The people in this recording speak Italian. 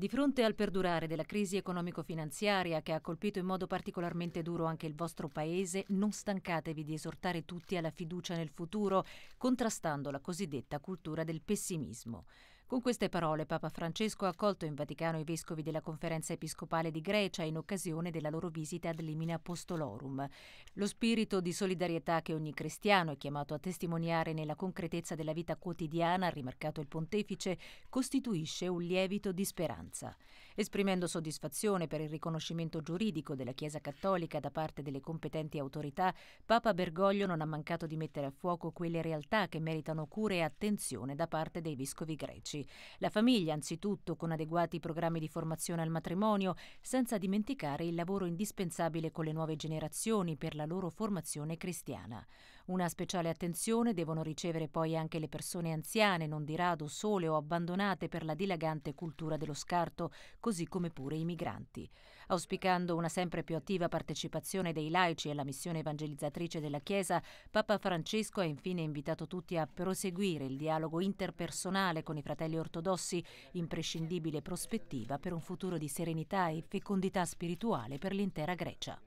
Di fronte al perdurare della crisi economico-finanziaria che ha colpito in modo particolarmente duro anche il vostro Paese, non stancatevi di esortare tutti alla fiducia nel futuro, contrastando la cosiddetta cultura del pessimismo. Con queste parole Papa Francesco ha accolto in Vaticano i vescovi della Conferenza Episcopale di Grecia in occasione della loro visita ad Limina Apostolorum. Lo spirito di solidarietà che ogni cristiano è chiamato a testimoniare nella concretezza della vita quotidiana, ha rimarcato il pontefice, costituisce un lievito di speranza. Esprimendo soddisfazione per il riconoscimento giuridico della Chiesa Cattolica da parte delle competenti autorità, Papa Bergoglio non ha mancato di mettere a fuoco quelle realtà che meritano cure e attenzione da parte dei vescovi greci precoci, la famiglia anzitutto con adeguati programmi di formazione al matrimonio, senza dimenticare il lavoro indispensabile con le nuove generazioni per la loro formazione cristiana. Una speciale attenzione devono ricevere poi anche le persone anziane, non di rado sole o abbandonate per la dilagante cultura dello scarto, così come pure i migranti. Auspicando una sempre più attiva partecipazione dei laici alla missione evangelizzatrice della Chiesa, Papa Francesco ha infine invitato tutti a proseguire il dialogo interpersonale con i fratelli ortodossi, imprescindibile prospettiva per un futuro di serenità e fecondità spirituale per l'intera Grecia.